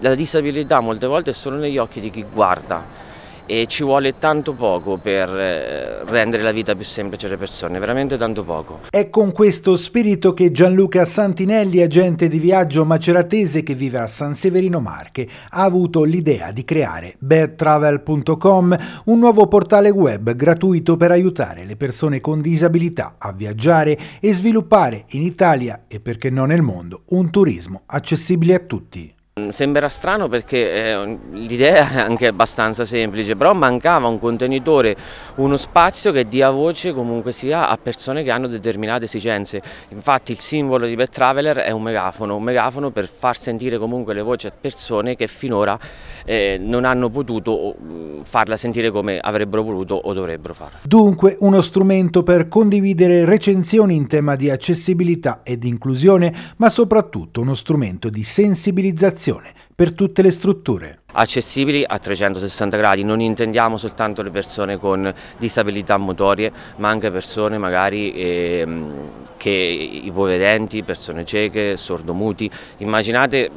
La disabilità molte volte è solo negli occhi di chi guarda e ci vuole tanto poco per eh, rendere la vita più semplice alle persone, veramente tanto poco. È con questo spirito che Gianluca Santinelli, agente di viaggio maceratese che vive a San Severino Marche, ha avuto l'idea di creare bedtravel.com, un nuovo portale web gratuito per aiutare le persone con disabilità a viaggiare e sviluppare in Italia e perché no nel mondo un turismo accessibile a tutti. Mm, Sembra strano perché eh, l'idea è anche abbastanza semplice, però mancava un contenitore, uno spazio che dia voce comunque sia a persone che hanno determinate esigenze. Infatti il simbolo di Pet Traveler è un megafono, un megafono per far sentire comunque le voci a persone che finora eh, non hanno potuto mm, farla sentire come avrebbero voluto o dovrebbero farla. Dunque uno strumento per condividere recensioni in tema di accessibilità ed inclusione, ma soprattutto uno strumento di sensibilizzazione formazione per tutte le strutture. Accessibili a 360 gradi, non intendiamo soltanto le persone con disabilità motorie, ma anche persone magari eh, che i povedenti, persone cieche, sordomuti, immaginate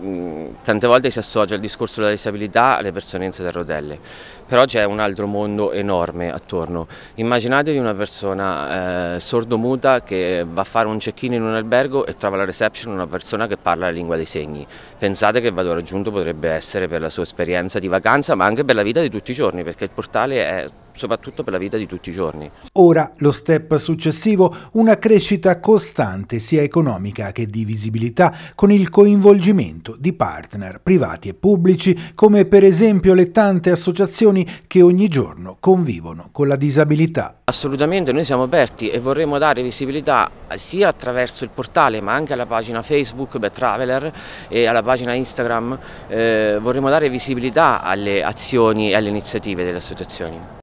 tante volte si associa il discorso della disabilità alle persone in sedia a rotelle, però c'è un altro mondo enorme attorno. Immaginatevi una persona eh, sordomuta che va a fare un check-in in un albergo e trova alla reception una persona che parla la lingua dei segni. Pensate che valore aggiunto potrebbe essere per la sua esperienza di vacanza ma anche per la vita di tutti i giorni perché il portale è soprattutto per la vita di tutti i giorni. Ora lo step successivo, una crescita costante sia economica che di visibilità con il coinvolgimento di partner privati e pubblici come per esempio le tante associazioni che ogni giorno convivono con la disabilità. Assolutamente, noi siamo aperti e vorremmo dare visibilità sia attraverso il portale ma anche alla pagina Facebook Bad Traveler e alla pagina Instagram, eh, vorremmo dare visibilità alle azioni e alle iniziative delle associazioni.